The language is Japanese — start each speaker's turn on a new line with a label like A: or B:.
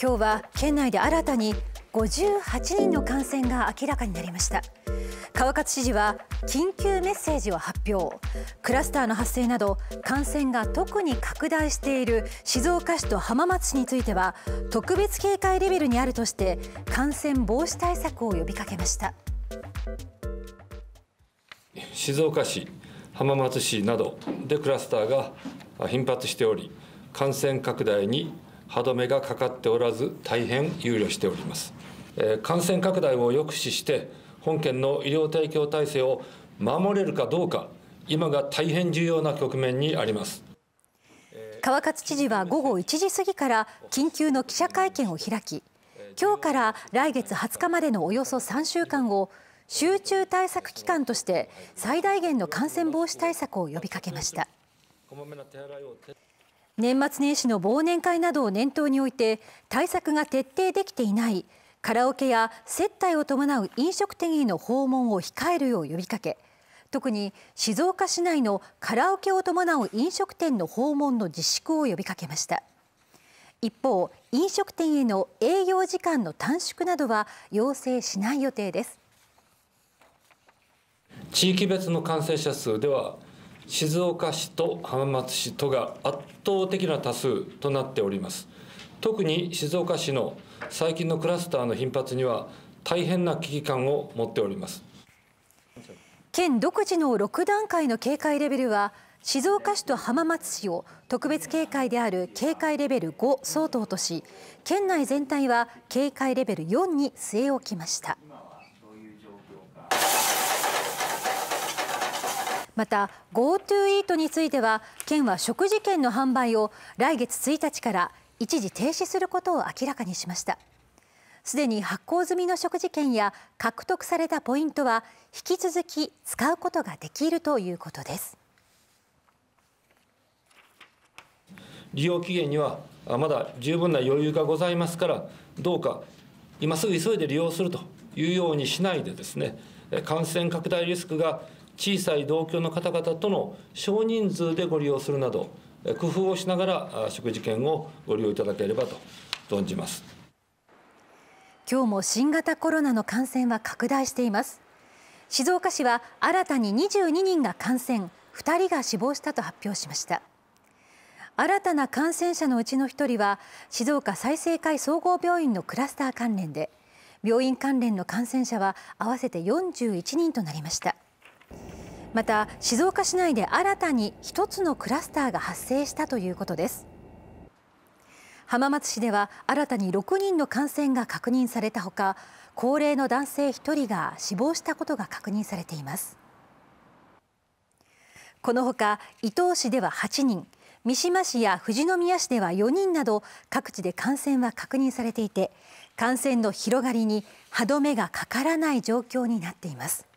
A: 今日は県内で新たに58人の感染が明らかになりました川勝知事は緊急メッセージを発表クラスターの発生など感染が特に拡大している静岡市と浜松市については特別警戒レベルにあるとして感染防止対策を呼びかけました
B: 静岡市浜松市などでクラスターが頻発しており感染拡大に歯止めがかかっておらず大変憂慮しております、え感染拡大を抑止して本県の医療提供体制を守れるかどうか今が大変重要な局面にあります
A: 川勝知事は午後1時過ぎから緊急の記者会見を開き今日から来月20日までのおよそ3週間を集中対策期間として最大限の感染防止対策を呼びかけました。年末年始の忘年会などを念頭において対策が徹底できていないカラオケや接待を伴う飲食店への訪問を控えるよう呼びかけ特に静岡市内のカラオケを伴う飲食店の訪問の自粛を呼びかけました一方飲食店への営業時間の短縮などは要請しない予定です
B: 地域別の感染者数では静岡市と浜松市とが圧倒的な多数となっております特に静岡市の最近のクラスターの頻発には大変な危機感を持っております
A: 県独自の6段階の警戒レベルは静岡市と浜松市を特別警戒である警戒レベル5相当とし県内全体は警戒レベル4に据え置きました。また GoTo イートについては県は食事券の販売を来月1日から一時停止することを明らかにしましたすでに発行済みの食事券や獲得されたポイントは引き続き使うことができるということです
B: 利用期限にはまだ十分な余裕がございますからどうか今すぐ急いで利用するというようにしないでですね感染拡大リスクが小さい同居の方々との少人数でご利用するなど工夫をしながら食事券をご利用いただければと存じま
A: す今日も新型コロナの感染は拡大しています静岡市は新たに22人が感染2人が死亡したと発表しました新たな感染者のうちの1人は静岡済生会総合病院のクラスター関連で病院関連の感染者は合わせて41人となりましたまた静岡市内で新たに1つのクラスターが発生したということです浜松市では新たに6人の感染が確認されたほか高齢の男性1人が死亡したことが確認されていますこのほか伊東市では8人三島市や富士宮市では4人など各地で感染は確認されていて感染の広がりに歯止めがかからない状況になっています